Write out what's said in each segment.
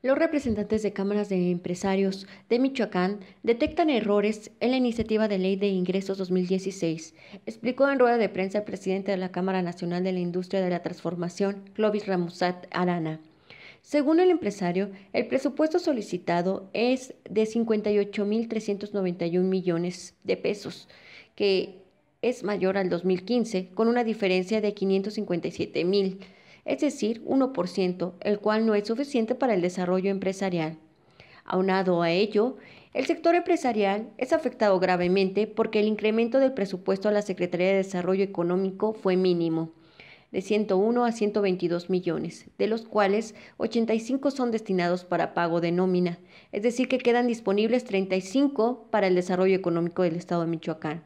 Los representantes de cámaras de empresarios de Michoacán detectan errores en la iniciativa de ley de ingresos 2016, explicó en rueda de prensa el presidente de la Cámara Nacional de la Industria de la Transformación, Clovis Ramusat Arana. Según el empresario, el presupuesto solicitado es de 58.391 millones de pesos, que es mayor al 2015, con una diferencia de 557 mil es decir, 1%, el cual no es suficiente para el desarrollo empresarial. Aunado a ello, el sector empresarial es afectado gravemente porque el incremento del presupuesto a la Secretaría de Desarrollo Económico fue mínimo, de 101 a 122 millones, de los cuales 85 son destinados para pago de nómina, es decir, que quedan disponibles 35 para el desarrollo económico del Estado de Michoacán.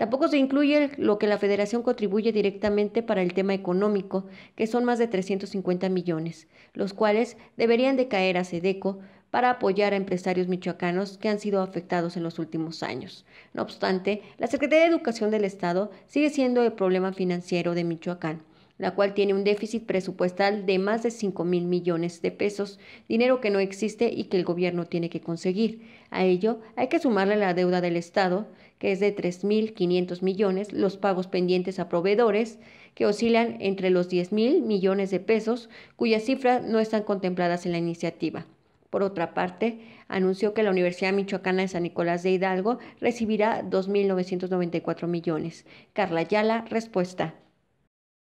Tampoco se incluye lo que la federación contribuye directamente para el tema económico, que son más de 350 millones, los cuales deberían de caer a Sedeco para apoyar a empresarios michoacanos que han sido afectados en los últimos años. No obstante, la Secretaría de Educación del Estado sigue siendo el problema financiero de Michoacán la cual tiene un déficit presupuestal de más de 5 mil millones de pesos, dinero que no existe y que el gobierno tiene que conseguir. A ello hay que sumarle la deuda del Estado, que es de 3.500 millones, los pagos pendientes a proveedores, que oscilan entre los 10.000 millones de pesos, cuyas cifras no están contempladas en la iniciativa. Por otra parte, anunció que la Universidad Michoacana de San Nicolás de Hidalgo recibirá 2.994 millones. Carla Yala, respuesta.